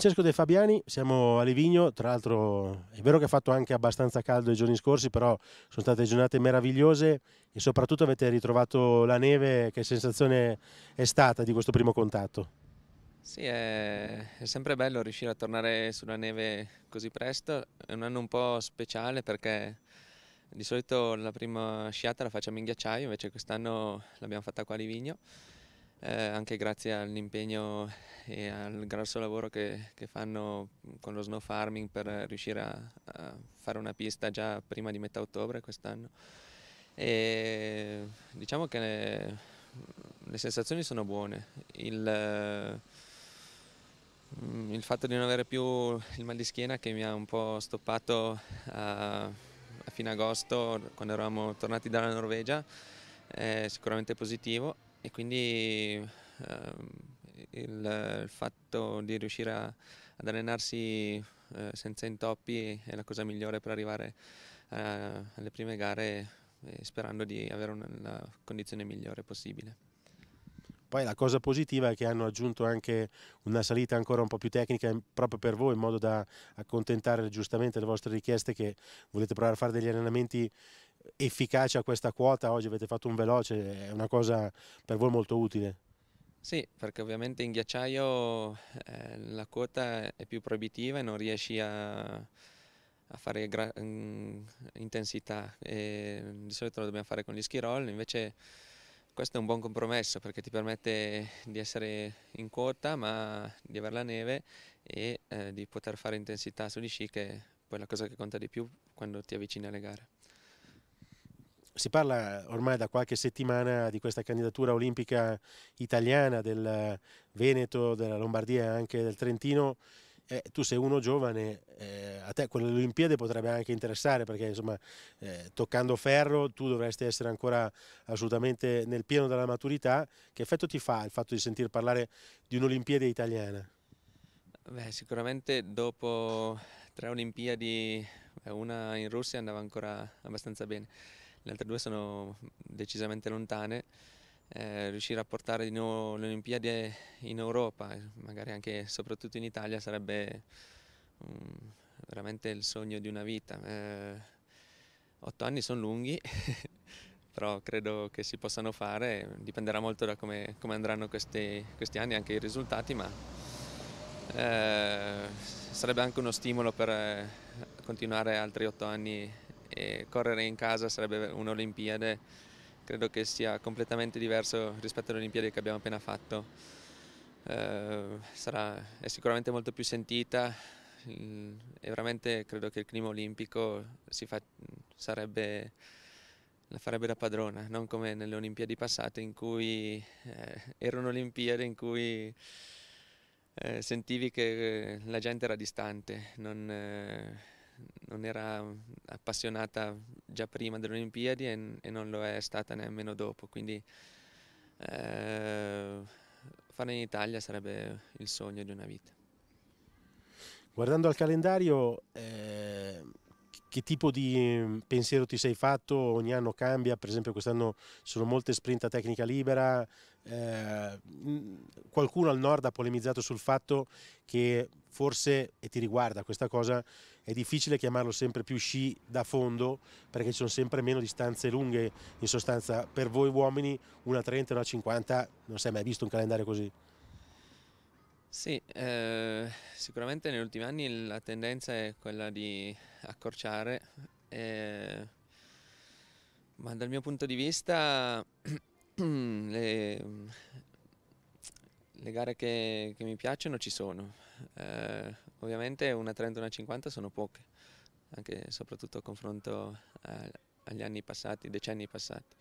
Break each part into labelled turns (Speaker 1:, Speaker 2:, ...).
Speaker 1: Francesco De Fabiani, siamo a Livigno, tra l'altro è vero che ha fatto anche abbastanza caldo i giorni scorsi, però sono state giornate meravigliose e soprattutto avete ritrovato la neve, che sensazione è stata di questo primo contatto?
Speaker 2: Sì, è, è sempre bello riuscire a tornare sulla neve così presto, è un anno un po' speciale perché di solito la prima sciata la facciamo in ghiacciaio, invece quest'anno l'abbiamo fatta qua a Livigno eh, anche grazie all'impegno e al grosso lavoro che, che, fanno con lo snow farming per riuscire a, a fare una pista già prima di metà ottobre quest'anno. diciamo che ne, le sensazioni sono buone. Il, mm, il fatto di non avere più il mal di schiena che mi ha un po' stoppato a, a fine agosto quando eravamo tornati dalla Norvegia è sicuramente positivo e quindi ehm, il, il, fatto di riuscire a, ad allenarsi eh, senza intoppi è la cosa migliore per arrivare eh, alle prime gare eh, sperando di avere una, una condizione migliore possibile.
Speaker 1: Poi la cosa positiva è che hanno aggiunto anche una salita ancora un po' più tecnica eh, proprio per voi in modo da accontentare giustamente le vostre richieste che volete provare a fare degli allenamenti efficace a questa quota, oggi avete fatto un veloce, è una cosa per voi molto utile.
Speaker 2: Sì, perché ovviamente in ghiacciaio eh, la quota è più proibitiva e non riesci a, a fare mm, intensità. E mm, di solito lo dobbiamo fare con gli ski roll, invece questo è un buon compromesso perché ti permette di essere in quota ma di avere la neve e eh, di poter fare intensità sugli sci che è poi la cosa che conta di più quando ti avvicini alle gare
Speaker 1: si parla ormai da qualche settimana di questa candidatura olimpica italiana del Veneto, della Lombardia e anche del Trentino. Eh, tu sei uno giovane, eh, a te quelle Olimpiadi potrebbe anche interessare perché insomma eh, toccando ferro tu dovresti essere ancora assolutamente nel pieno della maturità. Che effetto ti fa il fatto di sentire parlare di un'Olimpiade italiana?
Speaker 2: Beh, sicuramente dopo tre Olimpiadi, eh, una in Russia andava ancora abbastanza bene le altre due sono decisamente lontane. Eh, riuscire a portare di nuovo le Olimpiadi in Europa, eh, magari anche e soprattutto in Italia, sarebbe um, veramente il sogno di una vita. Eh, otto anni sono lunghi, però credo che si possano fare, dipenderà molto da come, come andranno questi, questi, anni, anche i risultati, ma eh, sarebbe anche uno stimolo per eh, continuare altri otto anni e correre in casa sarebbe un'Olimpiade, credo che sia completamente diverso rispetto alle Olimpiadi che abbiamo appena fatto. Eh, sarà, è sicuramente molto più sentita mm, e veramente credo che il clima olimpico fa, sarebbe, la farebbe da padrona, non come nelle Olimpiadi passate in cui eh, erano Olimpiadi in cui eh, sentivi che la gente era distante, non, eh, non era appassionata già prima delle Olimpiadi e, e, non lo è stata nemmeno dopo, quindi eh, fare in Italia sarebbe il sogno di una vita.
Speaker 1: Guardando al calendario, eh che tipo di mm, pensiero ti sei fatto? Ogni anno cambia, per esempio quest'anno sono molte sprint a tecnica libera, eh, mm, qualcuno al nord ha polemizzato sul fatto che forse, e ti riguarda questa cosa, è difficile chiamarlo sempre più sci da fondo perché ci sono sempre meno distanze lunghe, in sostanza per voi uomini una 30, una 50, non si è mai visto un calendario così.
Speaker 2: Sì, eh, sicuramente negli ultimi anni la tendenza è quella di accorciare, eh, ma dal mio punto di vista le, le gare che, che, mi piacciono ci sono, eh, ovviamente una 30 e una 50 sono poche, anche e soprattutto a confronto agli anni passati, decenni passati.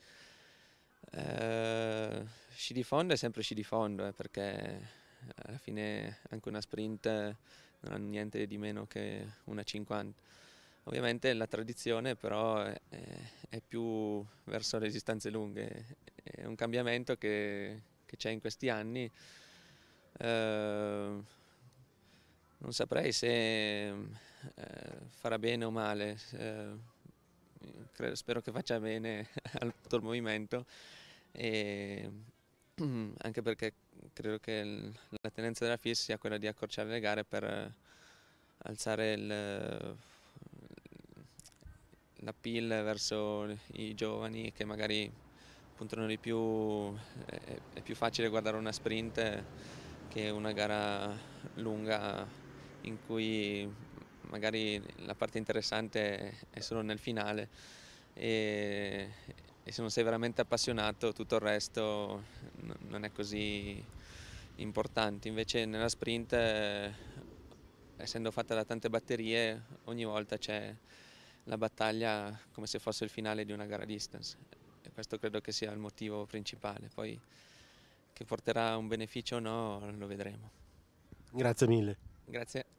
Speaker 2: Eh, sci di fondo è sempre sci di fondo eh, perché alla fine anche una sprint non ha niente di meno che una 50. Ovviamente la tradizione però è, è più verso le distanze lunghe, è un cambiamento che, c'è in questi anni. Eh, non saprei se eh, farà bene o male, eh, credo, spero che faccia bene al tutto movimento, e, anche perché credo che il, la tendenza della FIS sia quella di accorciare le gare per eh, alzare il, eh, la PIL verso i giovani che magari puntano di più, è, è più facile guardare una sprint che una gara lunga in cui magari la parte interessante è solo nel finale e, e se non sei veramente appassionato tutto il resto non è così importanti, invece nella sprint, eh, essendo fatta da tante batterie, ogni volta c'è la battaglia come se fosse il finale di una gara distance e questo credo che sia il motivo principale, poi che porterà un beneficio o no lo vedremo.
Speaker 1: Grazie mille.
Speaker 2: Grazie.